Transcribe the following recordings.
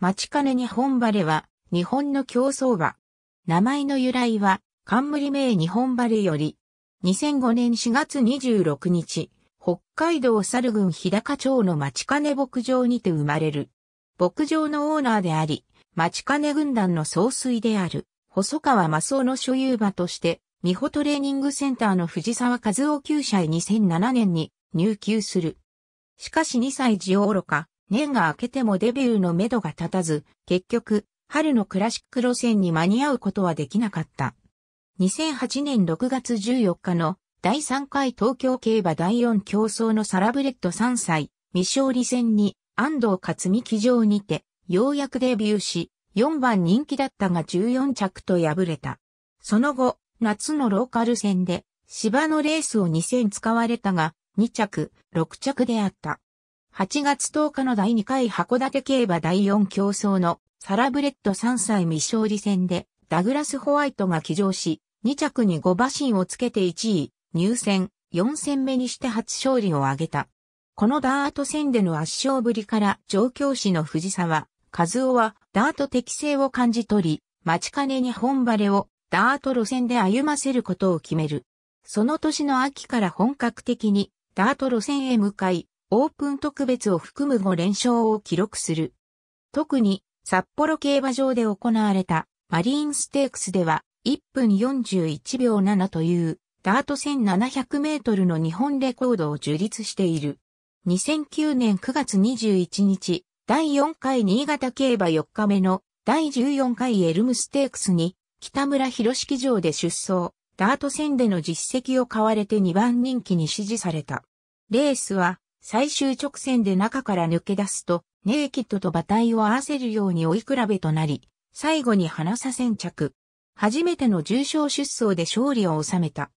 町金日本バレは、日本の競走馬。名前の由来は、冠名日本バレより、2005年4月26日、北海道猿郡日高町の町金牧場にて生まれる。牧場のオーナーであり、町金軍団の総帥である、細川正雄の所有馬として、美穂トレーニングセンターの藤沢和夫厩舎へ2007年に入厩する。しかし2歳児を愚か、年が明けてもデビューの目処が立たず、結局、春のクラシック路線に間に合うことはできなかった。2008年6月14日の第3回東京競馬第4競争のサラブレッド3歳未勝利戦に安藤勝美騎乗にてようやくデビューし4番人気だったが14着と敗れた。その後、夏のローカル戦で芝のレースを2戦使われたが2着、6着であった。8月10日の第2回函館競馬第4競争のサラブレッド3歳未勝利戦でダグラス・ホワイトが起乗し、2着に5馬身をつけて1位、入選、4戦目にして初勝利を挙げた。このダート戦での圧勝ぶりから上京市の藤沢、和夫はダート適性を感じ取り、待ち金に本バレをダート路線で歩ませることを決める。その年の秋から本格的にダート路線へ向かい、オープン特別を含む5連勝を記録する。特に札幌競馬場で行われたマリーンステークスでは1分41秒7というダート1700メートルの日本レコードを樹立している。2009年9月21日、第4回新潟競馬4日目の第14回エルムステークスに北村広式場で出走、ダート戦での実績を買われて2番人気に支持された。レースは最終直線で中から抜け出すと、ネイキッドと馬体を合わせるように追い比べとなり、最後に花さ先着。初めての重賞出走で勝利を収めた。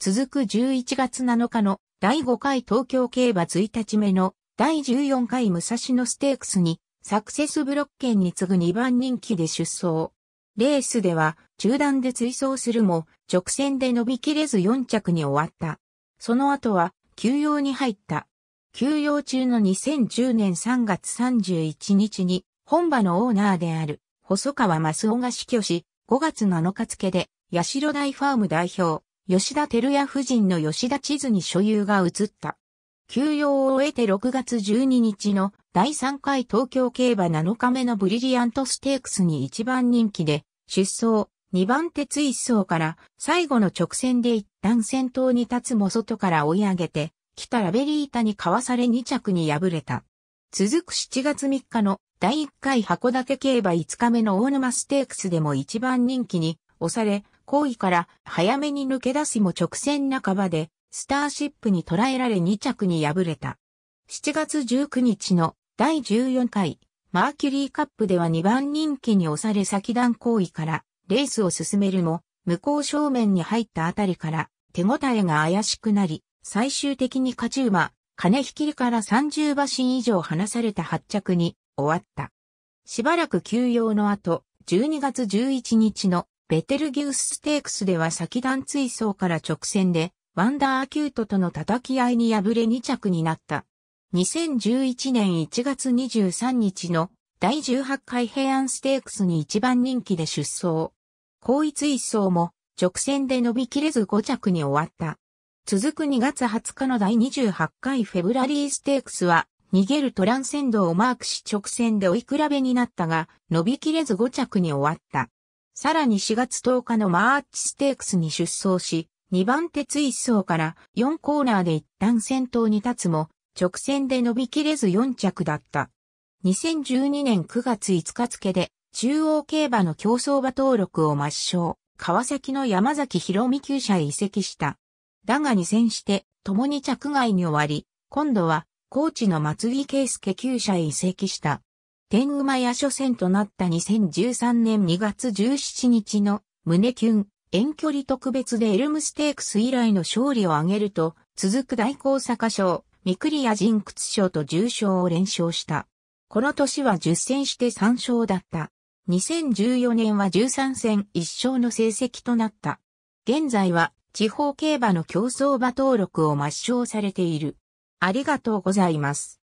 続く11月7日の第5回東京競馬1日目の第14回武蔵野ステークスにサクセスブロッケンに次ぐ2番人気で出走。レースでは中断で追走するも直線で伸びきれず4着に終わった。その後は休養に入った休養中の2010年3月31日に、本場のオーナーである、細川増夫が死去し、5月7日付で、八代大ファーム代表、吉田照也夫人の吉田地図に所有が移った。休養を終えて6月12日の第3回東京競馬7日目のブリリアントステークスに一番人気で、出走、2番手追走から最後の直線で一旦先頭に立つも外から追い上げて、来たラベリータにかわされ2着に敗れた。続く7月3日の第1回函館競馬5日目の大沼ステークスでも一番人気に押され、後位から早めに抜け出すも直線半ばで、スターシップに捉えられ2着に敗れた。7月19日の第14回マーキュリーカップでは2番人気に押され先段後位からレースを進めるも、向こう正面に入ったあたりから手応えが怪しくなり、最終的に勝ち馬、金引きから30馬身以上離された発着に終わった。しばらく休養の後、12月11日のベテルギウスステークスでは先段追走から直線でワンダーアキュートとの叩き合いに敗れ2着になった。2011年1月23日の第18回平安ステークスに一番人気で出走。後一一走も直線で伸びきれず5着に終わった。続く2月20日の第28回フェブラリーステークスは、逃げるトランセンドをマークし直線で追い比べになったが、伸びきれず5着に終わった。さらに4月10日のマーチステークスに出走し、2番手追走から4コーナーで一旦先頭に立つも、直線で伸びきれず4着だった。2012年9月5日付で、中央競馬の競争馬登録を抹消、川崎の山崎博美厩舎へ移籍した。だが2戦して、共に着外に終わり、今度は、コーチの松木圭介級者へ移籍した。天馬屋初戦となった2013年2月17日の胸キュン遠距離特別でエルムステークス以来の勝利を挙げると、続く大高坂賞、ミクリア人屈賞と重賞を連勝した。この年は10戦して3勝だった。2014年は13戦1勝の成績となった。現在は地方競馬の競走馬登録を抹消されている。ありがとうございます。